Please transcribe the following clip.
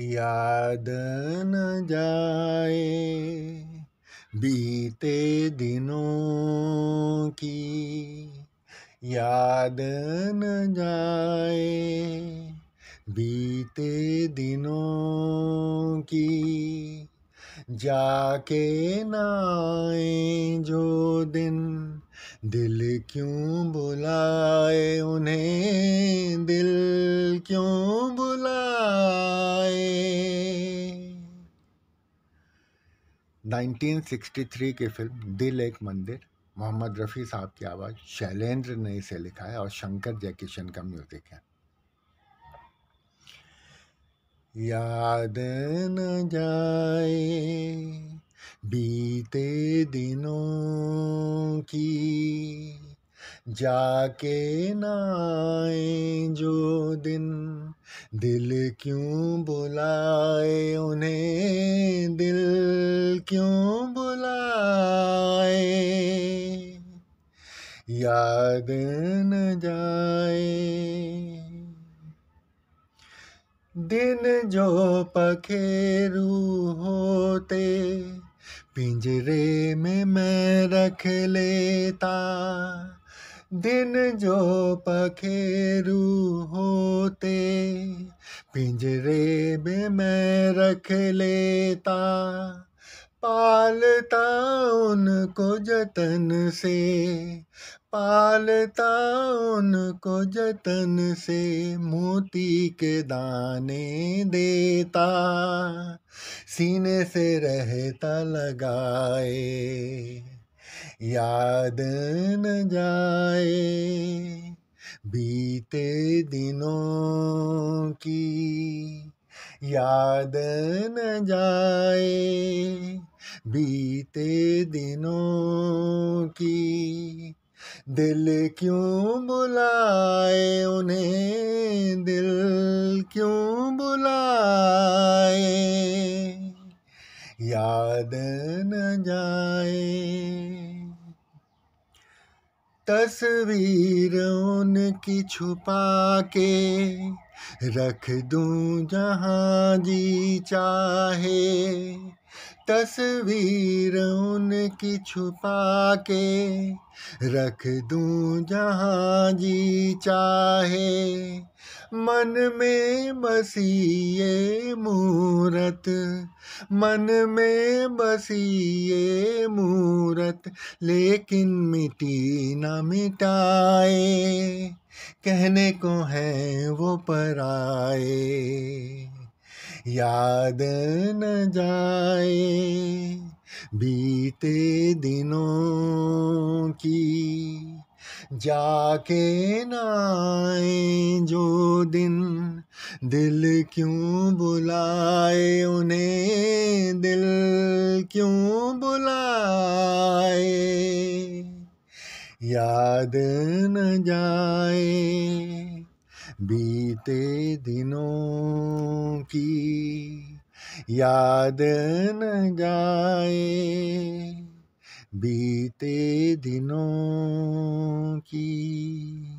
याद न जाए बीते दिनों की याद न जाए बीते दिनों की जाके ना आए जो दिन दिल क्यों बुलाए उन्हें दिल क्यों बुलाए 1963 की फिल्म दिल एक मंदिर मोहम्मद रफ़ी साहब की आवाज़ शैलेंद्र ने इसे लिखा है और शंकर जयकिशन का म्यूज़िक है याद न जाए बीते दिनों की जाके न आए जो दिन दिल क्यों बुलाए उन्हें क्यों बुलाए याद न जाए दिन जो पखेरू होते पिंजरे में मैं रख लेता दिन जो पखेरू होते पिंजरे में मैं रख लेता पालता उनको जतन से पालता उनको जतन से मोती के दाने देता सीने से रहता लगाए याद न जाए बीते दिनों की याद न जाए बीते दिनों की दिल क्यों बुलाए उन्हें दिल क्यों बुलाए याद न जाए तस्वीर उनकी छुपा के रख दूं जहाँ जी चाहे तस्वीर उनकी छुपा के रख दूं जहाँ जी चाहे मन में बसी ये मूरत मन में बसी ये मूरत लेकिन मिटी न मिटाए कहने को है वो पराए याद न जाए बीते दिनों की जाके न आए जो दिन दिल क्यों बुलाए उन्हें दिल क्यों बुलाए याद न जाए बीते दिनों की याद न जाए बीते दिनों की